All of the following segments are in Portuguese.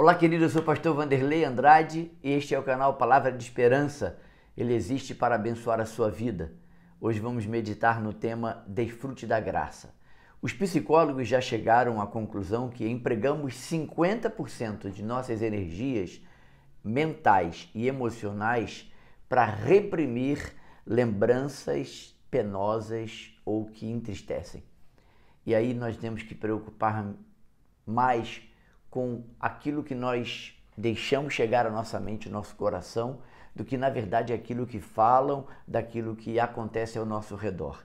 Olá, querido, eu sou o pastor Vanderlei Andrade e este é o canal Palavra de Esperança. Ele existe para abençoar a sua vida. Hoje vamos meditar no tema Desfrute da Graça. Os psicólogos já chegaram à conclusão que empregamos 50% de nossas energias mentais e emocionais para reprimir lembranças penosas ou que entristecem. E aí nós temos que preocupar mais com aquilo que nós deixamos chegar à nossa mente, ao nosso coração, do que na verdade é aquilo que falam, daquilo que acontece ao nosso redor.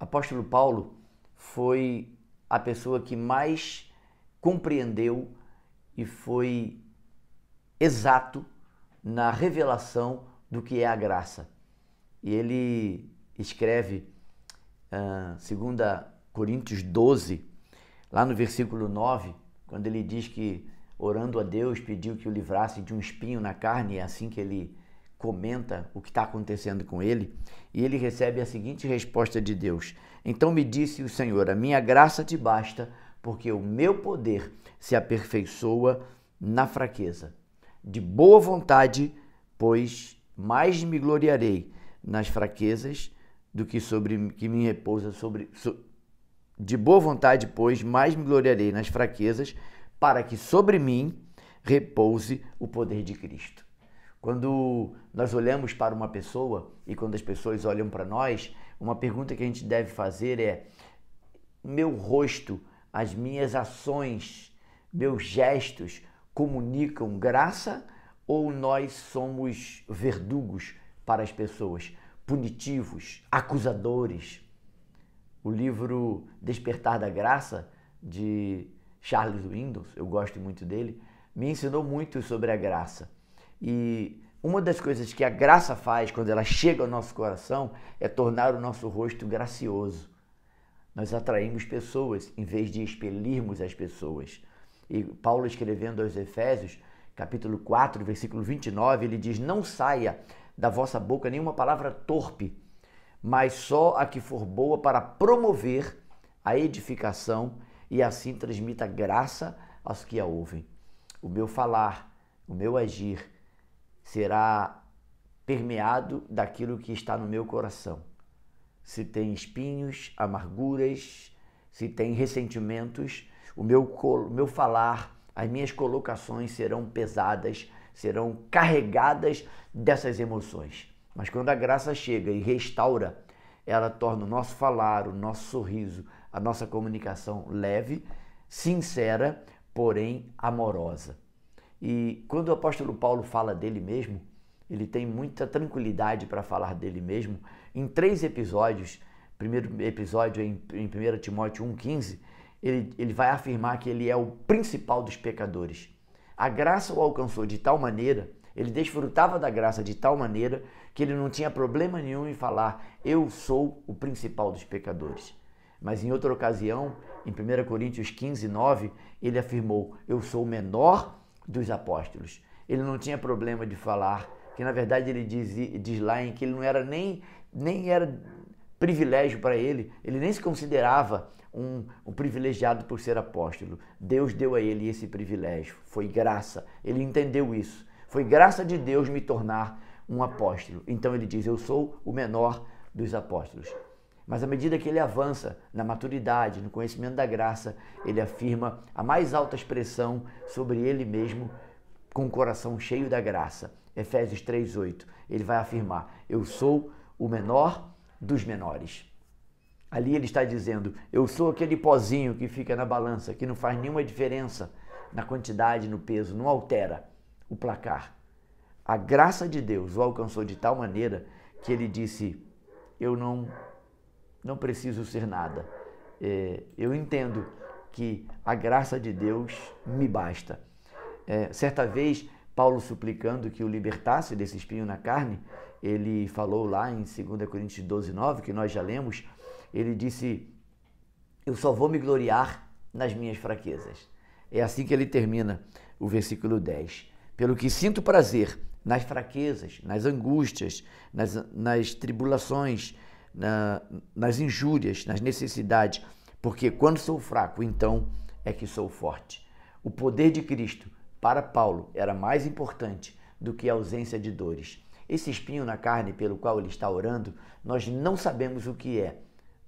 Apóstolo Paulo foi a pessoa que mais compreendeu e foi exato na revelação do que é a graça. E ele escreve, uh, ah, 2 Coríntios 12, lá no versículo 9, quando ele diz que, orando a Deus, pediu que o livrasse de um espinho na carne, é assim que ele comenta o que está acontecendo com ele, e ele recebe a seguinte resposta de Deus: Então me disse o Senhor, a minha graça te basta, porque o meu poder se aperfeiçoa na fraqueza. De boa vontade, pois mais me gloriarei nas fraquezas do que sobre que me repousa sobre, so, de boa vontade, pois, mais me gloriarei nas fraquezas, para que sobre mim repouse o poder de Cristo. Quando nós olhamos para uma pessoa e quando as pessoas olham para nós, uma pergunta que a gente deve fazer é: meu rosto, as minhas ações, meus gestos comunicam graça ou nós somos verdugos para as pessoas, punitivos, acusadores? o livro Despertar da Graça, de Charles Windows, eu gosto muito dele, me ensinou muito sobre a graça. E uma das coisas que a graça faz quando ela chega ao nosso coração é tornar o nosso rosto gracioso. Nós atraímos pessoas em vez de expelirmos as pessoas. E Paulo, escrevendo aos Efésios, capítulo 4, versículo 29, ele diz: Não saia da vossa boca nenhuma palavra torpe, mas só a que for boa para promover a edificação e assim transmita graça aos que a ouvem. O meu falar, o meu agir será permeado daquilo que está no meu coração. Se tem espinhos, amarguras, se tem ressentimentos, o meu, o meu falar, as minhas colocações serão pesadas, serão carregadas dessas emoções. Mas quando a graça chega e restaura, ela torna o nosso falar, o nosso sorriso, a nossa comunicação leve, sincera, porém amorosa. E quando o apóstolo Paulo fala dele mesmo, ele tem muita tranquilidade para falar dele mesmo em três episódios. Primeiro episódio em, 1 Timóteo 1,15, ele, ele vai afirmar que ele é o principal dos pecadores. A graça o alcançou de tal maneira ele desfrutava da graça de tal maneira que ele não tinha problema nenhum em falar: Eu sou o principal dos pecadores. Mas em outra ocasião, em 1 Coríntios 15, 9, ele afirmou: Eu sou o menor dos apóstolos. Ele não tinha problema de falar, que na verdade ele diz, diz lá em que ele não era nem, nem era privilégio para ele, ele nem se considerava um, um, privilegiado por ser apóstolo. Deus deu a ele esse privilégio, foi graça. Ele entendeu isso. Foi graça de Deus me tornar um apóstolo. Então ele diz: Eu sou o menor dos apóstolos. Mas à medida que ele avança na maturidade, no conhecimento da graça, ele afirma a mais alta expressão sobre ele mesmo com o coração cheio da graça. Efésios 3:8. Ele vai afirmar: Eu sou o menor dos menores. Ali ele está dizendo: Eu sou aquele pozinho que fica na balança, que não faz nenhuma diferença na quantidade, no peso, não altera o placar. A graça de Deus o alcançou de tal maneira que ele disse: Eu não, não preciso ser nada. É, eu entendo que a graça de Deus me basta. É, certa vez, Paulo suplicando que o libertasse desse espinho na carne, ele falou lá em 2 Coríntios 12, 9, que nós já lemos, ele disse: Eu só vou me gloriar nas minhas fraquezas. É assim que ele termina o versículo 10 pelo que sinto prazer nas fraquezas, nas angústias, nas, nas tribulações, na, nas injúrias, nas necessidades, porque quando sou fraco, então é que sou forte. O poder de Cristo para Paulo era mais importante do que a ausência de dores. Esse espinho na carne pelo qual ele está orando, nós não sabemos o que é.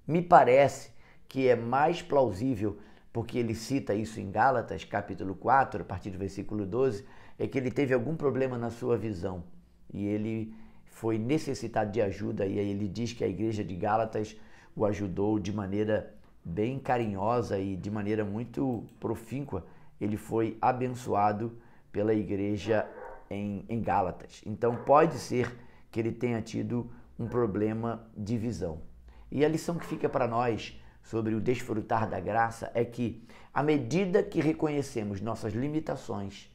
Me parece que é mais plausível porque ele cita isso em Gálatas, capítulo 4, a partir do versículo 12, é que ele teve algum problema na sua visão e ele foi necessitado de ajuda e aí ele diz que a igreja de Gálatas o ajudou de maneira bem carinhosa e de maneira muito profíncua. Ele foi abençoado pela igreja em, em Gálatas. Então pode ser que ele tenha tido um problema de visão. E a lição que fica para nós sobre o desfrutar da graça é que, à medida que reconhecemos nossas limitações,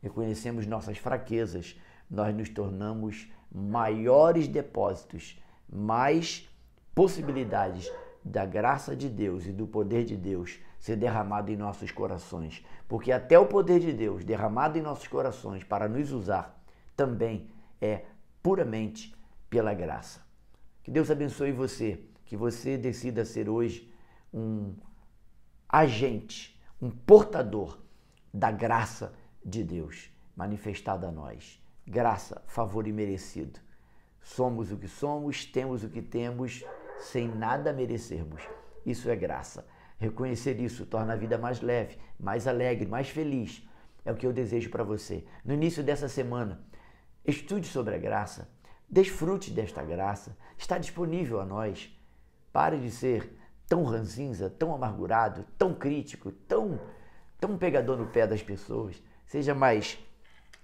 reconhecemos nossas fraquezas, nós nos tornamos maiores depósitos, mais possibilidades da graça de Deus e do poder de Deus ser derramado em nossos corações. Porque até o poder de Deus derramado em nossos corações para nos usar também é puramente pela graça. Que Deus abençoe você que você decida ser hoje um agente, um portador da graça de Deus manifestada a nós. Graça, favor e merecido. Somos o que somos, temos o que temos, sem nada merecermos. Isso é graça. Reconhecer isso torna a vida mais leve, mais alegre, mais feliz. É o que eu desejo para você. No início dessa semana, estude sobre a graça, desfrute desta graça, está disponível a nós. Pare de ser tão ranzinza, tão amargurado, tão crítico, tão, tão pegador no pé das pessoas. Seja mais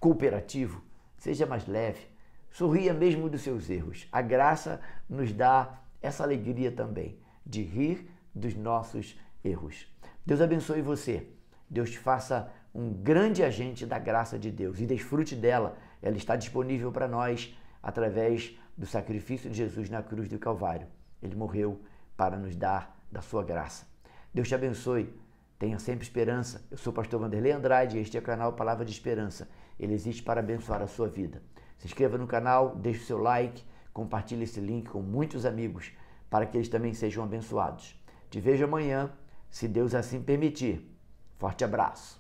cooperativo, seja mais leve. Sorria mesmo dos seus erros. A graça nos dá essa alegria também de rir dos nossos erros. Deus abençoe você. Deus te faça um grande agente da graça de Deus e desfrute dela. Ela está disponível para nós através do sacrifício de Jesus na cruz do Calvário. Ele morreu para nos dar da sua graça. Deus te abençoe. Tenha sempre esperança. Eu sou o pastor Vanderlei Andrade e este é o canal Palavra de Esperança. Ele existe para abençoar a sua vida. Se inscreva no canal, deixe o seu like, compartilhe esse link com muitos amigos para que eles também sejam abençoados. Te vejo amanhã, se Deus assim permitir. Forte abraço.